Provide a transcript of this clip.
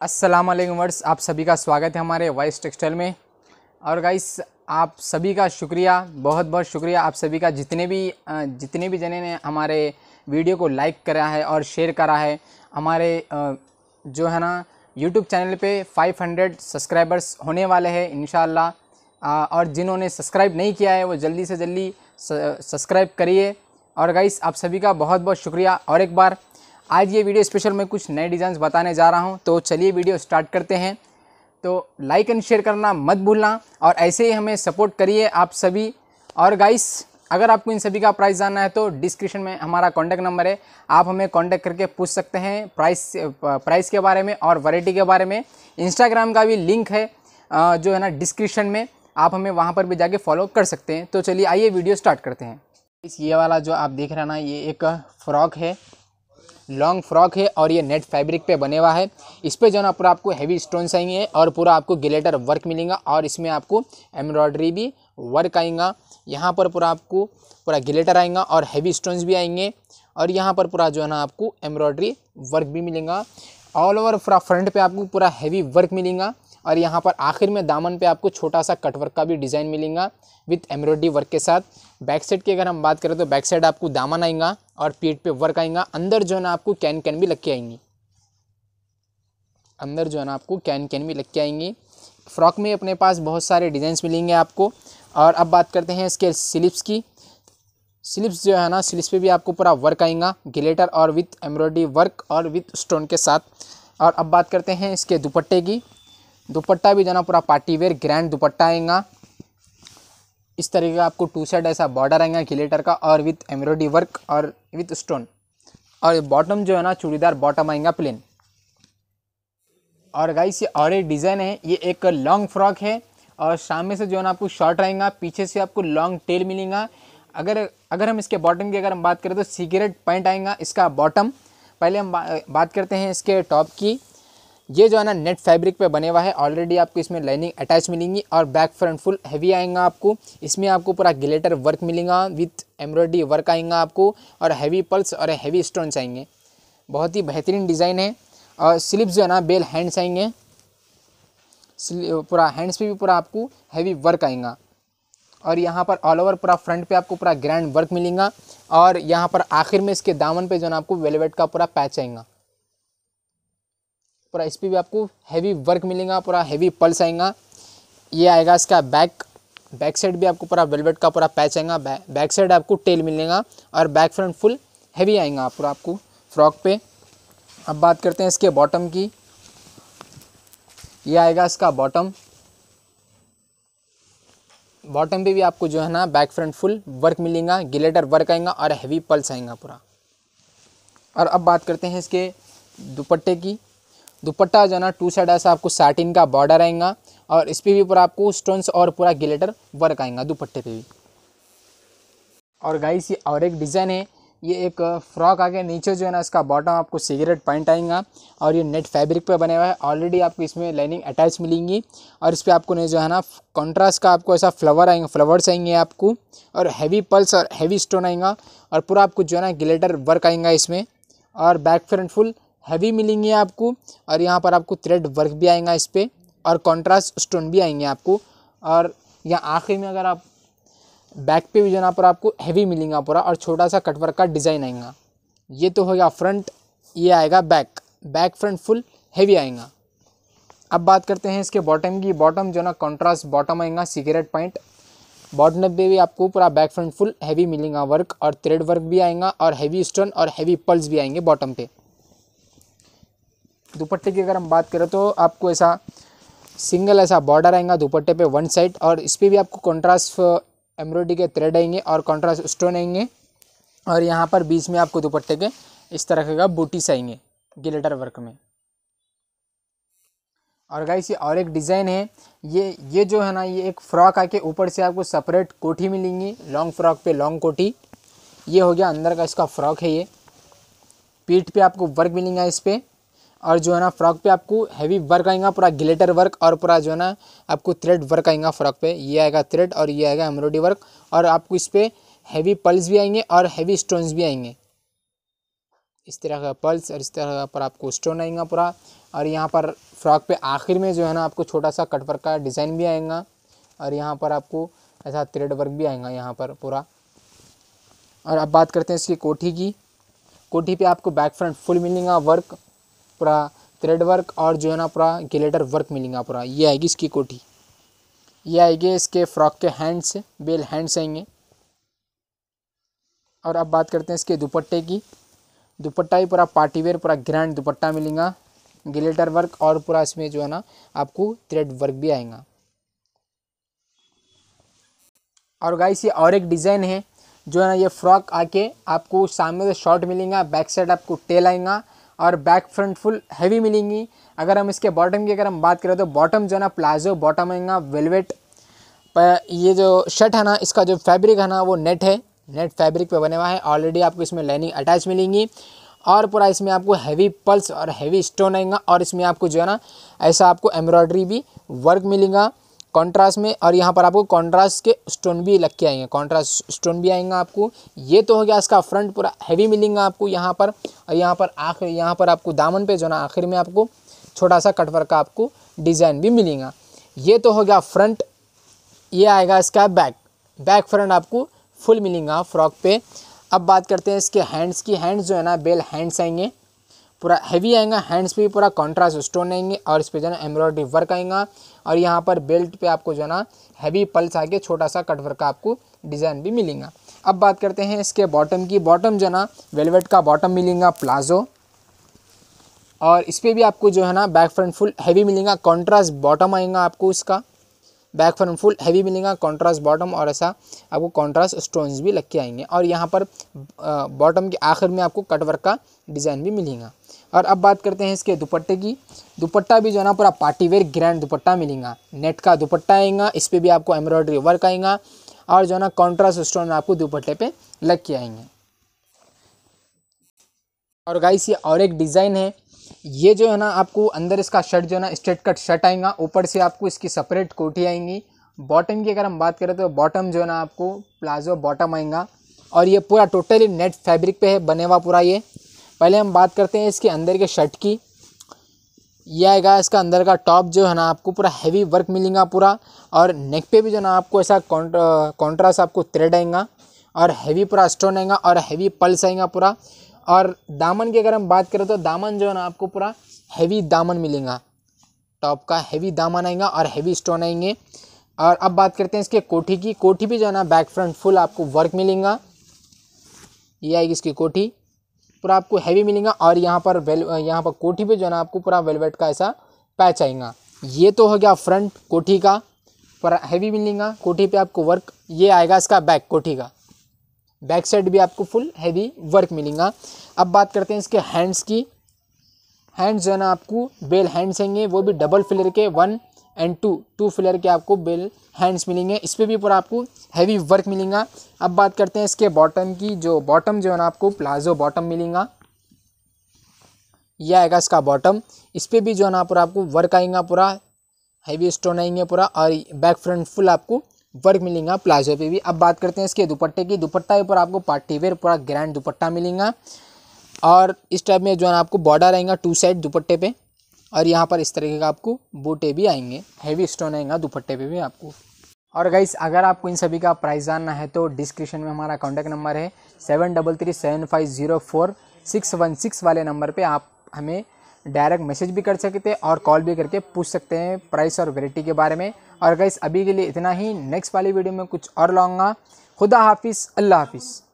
Aslam words आप सभी का स्वागत है हमारे वाइस टेक्सटाइल में और गाइस आप सभी का शुक्रिया बहुत बहुत शुक्रिया आप सभी का जितने भी जितने भी जने ने हमारे वीडियो को लाइक करा है और शेयर करा है हमारे जो है ना यूट्यूब चैनल पे 500 सब्सक्राइबर्स होने वाले हैं इन और जिन्होंने सब्सक्राइब नहीं किया है वो जल्दी से जल्दी सब्सक्राइब करिए और गाइस आप सभी का बहुत बहुत शुक्रिया और एक बार आज ये वीडियो स्पेशल में कुछ नए डिज़ाइन बताने जा रहा हूँ तो चलिए वीडियो स्टार्ट करते हैं तो लाइक एंड शेयर करना मत भूलना और ऐसे ही हमें सपोर्ट करिए आप सभी और गाइस अगर आपको इन सभी का प्राइस जानना है तो डिस्क्रिप्शन में हमारा कॉन्टैक्ट नंबर है आप हमें कॉन्टैक्ट करके पूछ सकते हैं प्राइस प्राइस के बारे में और वैरायटी के बारे में इंस्टाग्राम का भी लिंक है जो है ना डिस्क्रिप्शन में आप हमें वहाँ पर भी जाके फॉलो कर सकते हैं तो चलिए आइए वीडियो स्टार्ट करते हैं इस ये वाला जो आप देख रहे ना ये एक फ्रॉक है लॉन्ग फ्रॉक है और ये नेट फैब्रिक पे बने हुआ है इस पर जो ना पूरा आपको हैवी स्टोन्स आएंगे और पूरा आपको गिलेटर वर्क मिलेगा और इसमें आपको एम्ब्रॉयडरी भी वर्क आएगा यहाँ पर पूरा आपको पूरा गिलेटर आएगा और हैवी स्टोन्स भी आएंगे और यहाँ पर पूरा जो है ना आपको एम्ब्रॉयडरी वर्क भी मिलेगा ऑल ओवर पूरा फ्रंट पर आपको पूरा हैवी वर्क मिलेगा और यहाँ पर आखिर में दामन पे आपको छोटा सा कटवर्क का भी डिज़ाइन मिलेगा विथ एम्ब्रॉयडरी वर्क के साथ बैक साइड की अगर हम बात करें तो बैक साइड आपको दामन आएगा और पीठ पे वर्क आएगा अंदर जो है ना आपको कैन कैन भी लग के आएंगी अंदर जो है ना आपको कैन कैन भी लग के आएंगी फ्रॉक में अपने पास बहुत सारे डिज़ाइंस मिलेंगे आपको और अब बात करते हैं इसके स्लिप्स की स्लिप्स जो है ना स्लिप्स पे भी आपको पूरा वर्क आएगा गिलेटर और विथ एम्ब्रॉयडरी वर्क और विथ स्टोन के साथ और अब बात करते हैं इसके दुपट्टे की दुपट्टा भी जाना पूरा पार्टी वेयर ग्रैंड दुपट्टा आएगा इस तरीके का आपको टू साइड ऐसा बॉर्डर आएगा गिलेटर का और विथ एम्ब्रॉयडरी वर्क और विथ स्टोन और बॉटम जो है ना चूड़ीदार बॉटम आएगा प्लेन और गाइस ये और एक डिज़ाइन है ये एक लॉन्ग फ्रॉक है और सामने से जो है ना आपको शॉर्ट रहेगा पीछे से आपको लॉन्ग टेल मिलेगा अगर अगर हम इसके बॉटम की अगर हम बात करें तो सिगरेट पॉइंट आएगा इसका बॉटम पहले हम बा, बात करते हैं इसके टॉप की ये जो है ना नेट फैब्रिक पे बने हुआ है ऑलरेडी आपको इसमें लाइनिंग अटैच मिलेंगी और बैक फ्रंट फुल हैवी आएगा आपको इसमें आपको पूरा ग्लेटर वर्क मिलेगा विथ एम्ब्रॉयडरी वर्क आएगा आपको और हैवी पल्स और हैवी स्टोन्स आएंगे बहुत ही बेहतरीन डिज़ाइन है और स्लिप्स जो है ना बेल हैंड्स आएंगे पूरा हैंड्स पे भी पूरा आपको हैवी वर्क आएगा और यहाँ पर ऑल ओवर पूरा फ्रंट पे आपको पूरा ग्रैंड वर्क मिलेगा और यहाँ पर आखिर में इसके दामन पे जो है आपको वेलवेट का पूरा पैच आएगा पूरा इस पर भी आपको हैवी वर्क मिलेगा पूरा हैवी पल्स आएगा ये आएगा इसका बैक बैक साइड भी आपको पूरा वेलवेट का पूरा पैच आएगा बैक साइड आपको टेल मिलेगा और बैक फ्रंट फुल हैवी आएगा पूरा आपको फ्रॉक पे अब बात करते हैं इसके बॉटम की ये आएगा इसका बॉटम बॉटम पे भी आपको जो है ना बैक फ्रंट फुल वर्क मिलेगा गिलेटर वर्क आएगा और हैवी पल्स आएगा पूरा और अब बात करते हैं इसके दुपट्टे की दुपट्टा जो है ना टू साइड ऐसा आपको साटिन का बॉर्डर आएगा और इस पर भी पूरा आपको स्टोन्स और पूरा गिलेटर वर्क आएगा दुपट्टे पे भी और गाइस ये और एक डिज़ाइन है ये एक फ्रॉक uh, आगे नीचे जो है ना इसका बॉटम आपको सिगरेट पॉइंट आएगा और ये नेट फैब्रिक पे बने हुआ है ऑलरेडी आपको इसमें लाइनिंग अटैच मिलेंगी और इस पर आपको जो है ना कंट्रास्ट का आपको ऐसा फ्लावर आएंगे फ्लावर्स आएंगे आपको और हैवी पल्स और हैवी स्टोन आएगा और पूरा आपको जो है ना गिलेटर वर्क आएगा इसमें और बैक फ्रंट फुल हैवी मिलेंगे आपको और यहाँ पर आपको थ्रेड वर्क भी आएगा इस पर और कॉन्ट्रास्ट स्टोन भी आएंगे आपको और यहाँ आखिर में अगर आप बैक पे भी जो ना पर आपको हैवी मिलेगा पूरा और छोटा सा कटवर्क का डिज़ाइन आएगा ये तो हो गया फ्रंट ये आएगा back back front full heavy आएगा अब बात करते हैं इसके बॉटम की बॉटम जो ना कॉन्ट्रास्ट बॉटम आएगा सिगरेट पॉइंट बॉटम पे भी आपको पूरा बैक फ्रंट फुल हैवी मिलेगा वर्क और थ्रेड वर्क भी आएगा और हैवी स्टोन और हैवी पल्स भी आएंगे बॉटम पर दुपट्टे की अगर हम बात करें तो आपको ऐसा सिंगल ऐसा बॉर्डर आएगा दुपट्टे पे वन साइड और इस पर भी आपको कॉन्ट्रास्ट एम्ब्रॉयडरी uh, के थ्रेड आएंगे और कॉन्ट्रास्ट स्टोन आएंगे और यहाँ पर बीच में आपको दुपट्टे के इस तरह का बूटीस आएंगे गिलेटर वर्क में और गाइस ये और एक डिज़ाइन है ये ये जो है ना ये एक फ्रॉक आके ऊपर से आपको सेपरेट कोठी मिलेंगी लॉन्ग फ्रॉक पे लॉन्ग कोठी ये हो गया अंदर का इसका फ्रॉक है ये पीठ पे आपको वर्क मिलेगा इस पर और जो है ना फ्रॉक पे आपको हैवी वर्क आएगा पूरा ग्लेटर वर्क और पूरा जो है ना आपको थ्रेड वर्क आएगा फ्रॉक पे ये आएगा थ्रेड और ये आएगा एम्ब्रॉयडरी वर्क और आपको इस पर हैवी पल्स भी आएंगे और हैवी स्टोन्स भी आएंगे इस तरह का पल्स और इस तरह पर आपको स्टोन आएगा पूरा और यहाँ पर फ्रॉक पे आखिर में जो है ना आपको छोटा सा कटवर्क का डिज़ाइन भी आएगा और यहाँ पर आपको ऐसा थ्रेड वर्क भी आएगा यहाँ पर पूरा और अब बात करते हैं इसकी कोठी की कोठी पे आपको बैक फ्रंट फुल मिलेगा वर्क पूरा थ्रेड वर्क और जो है ना पूरा गिलेटर वर्क मिलेगा पूरा ये आएगी इसकी कोठी ये आएगी इसके फ्रॉक के हैंड्स बेल हैंड्स आएंगे और अब बात करते हैं इसके दुपट्टे की दुपट्टा ही पूरा पार्टीवेयर पूरा ग्रैंड दुपट्टा मिलेगा गिलेटर वर्क और पूरा इसमें जो है ना आपको थ्रेड वर्क भी आएगा और गाइस ये और एक डिज़ाइन है जो है ना ये फ्रॉक आके आपको सामने से शॉर्ट मिलेगा बैक साइड आपको टेल आएगा और बैक फ्रंट फुल हैवी मिलेंगी अगर हम इसके बॉटम की अगर हम बात करें तो बॉटम जो है ना प्लाजो बॉटम आएगा वेलवेट ये जो शर्ट है ना इसका जो फैब्रिक है ना वो नेट है नेट फैब्रिक पे बने हुआ है ऑलरेडी आपको इसमें लाइनिंग अटैच मिलेंगी और पूरा इसमें आपको हैवी पल्स और हैवी स्टोन आएगा और इसमें आपको जो है ना ऐसा आपको एम्ब्रॉयडरी भी वर्क मिलेगा कॉन्ट्रास्ट में और यहाँ पर आपको कॉन्ट्रास्ट के स्टोन भी लग के आएंगे कॉन्ट्रास्ट स्टोन भी आएंगे आपको ये तो हो गया इसका फ्रंट पूरा हैवी मिलेंगे आपको यहाँ पर और यहाँ पर आखिर यहाँ पर आपको दामन पे जो ना आखिर में आपको छोटा सा कटवर का आपको डिज़ाइन भी मिलेगा ये तो हो गया फ्रंट ये आएगा इसका बैक बैक फ्रंट आपको फुल मिलेंगे फ्रॉक पे अब बात करते हैं इसके हैंड्स की हैंड्स जो है ना बेल हैंड्स आएंगे पूरा हैवी आएगा हैंड्स पे पूरा कॉन्ट्रास्ट स्टोन आएंगे और इस पर जो है ना एम्ब्रॉयडरी वर्क आएगा और यहाँ पर बेल्ट पे आपको जो है ना हैवी पल्स आके छोटा सा कटवर्क का आपको डिज़ाइन भी मिलेगा अब बात करते हैं इसके बॉटम की बॉटम जो है ना वेलवेट का बॉटम मिलेगा प्लाजो और इस पर भी आपको जो है ना बैक फ्रंट फुल हैवी मिलेगा कॉन्ट्रास्ट बॉटम आएगा आपको इसका बैक फॉर्म फुल हैवी मिलेगा कॉन्ट्रास्ट बॉटम और ऐसा आपको कॉन्ट्रास्ट स्टोन्स भी लग के आएंगे और यहाँ पर बॉटम के आखिर में आपको कटवर्क का डिज़ाइन भी मिलेगा और अब बात करते हैं इसके दुपट्टे की दुपट्टा भी जो है ना पूरा पार्टी वेयर ग्रैंड दुपट्टा मिलेगा नेट का दुपट्टा आएगा इस पर भी आपको एम्ब्रॉयडरी वर्क आएगा और जो है ना कॉन्ट्रास्ट स्टोन आपको दुपट्टे पे लग के आएंगे और गाइस ये और एक डिज़ाइन है ये जो है ना आपको अंदर इसका शर्ट जो है ना स्ट्रेट कट शर्ट आएगा ऊपर से आपको इसकी सेपरेट कोटी आएंगी बॉटम की अगर हम बात करें तो बॉटम जो है ना आपको प्लाजो बॉटम आएगा और ये पूरा टोटली नेट फैब्रिक पे है बने हुआ पूरा ये पहले हम बात करते हैं इसके अंदर के शर्ट की यह आएगा इसका अंदर का टॉप जो है ना आपको पूरा हैवी वर्क मिलेगा पूरा और नेक पे भी जो है ना आपको ऐसा कॉन्ट्रास्ट आपको थ्रेड आएगा और हैवी पूरा स्टोन आएगा और हैवी पल्स आएगा पूरा और दामन की अगर हम बात करें तो दामन जो है ना आपको पूरा हैवी दामन मिलेगा टॉप का हैवी दामन आएगा और हैवी स्टोन आएंगे और अब बात करते हैं इसके कोठी की कोठी भी जो है ना बैक फ्रंट फुल आपको वर्क मिलेगा ये आएगी इसकी कोठी पूरा आपको हैवी मिलेगा और यहाँ पर वेल यहाँ पर कोठी पर जो है ना आपको पूरा वेलवेट का ऐसा पैच आएगा ये तो हो गया फ्रंट कोठी का पर हैवी मिलेगा कोठी पे आपको वर्क ये आएगा इसका बैक कोठी का बैक साइड भी आपको फुल हैवी वर्क मिलेगा अब बात करते हैं इसके हैंड्स की हैंड्स जो है ना आपको बेल हैंड्स हैंगे वो भी डबल फिलर के one and two two filler के आपको बेल हैंड्स मिलेंगे इस पर भी पूरा आपको हैवी वर्क मिलेगा अब बात करते हैं इसके बॉटम की जो बॉटम जो है ना आपको प्लाजो बॉटम मिलेगा यह आएगा इसका बॉटम इस पर भी जो है ना पूरा आपको वर्क आएगा पूरा हैवी स्टोन आएंगे पूरा और बैक फ्रंट फुल आपको वर्क मिलेगा प्लाजो पे भी अब बात करते हैं इसके दुपट्टे की दुपट्टा के ऊपर आपको पार्टी वेयर पूरा ग्रैंड दुपट्टा मिलेगा और इस टाइप में जो है आपको बॉर्डर आएगा टू साइड दुपट्टे पे और यहाँ पर इस तरीके का आपको बूटे भी आएंगे हैवी स्टोन आएगा दुपट्टे पे भी आपको और गाइस अगर आपको इन सभी का प्राइस जानना है तो डिस्क्रिप्शन में हमारा कॉन्टैक्ट नंबर है seven double three seven five zero four six one six वाले नंबर पे आप हमें डायरेक्ट मैसेज भी कर सकते हैं और कॉल भी करके पूछ सकते हैं प्राइस और वेराइटी के बारे में और गैस अभी के लिए इतना ही नेक्स्ट वाली वीडियो में कुछ और लाऊंगा खुदा हाफिज़ अल्लाह हाफिज़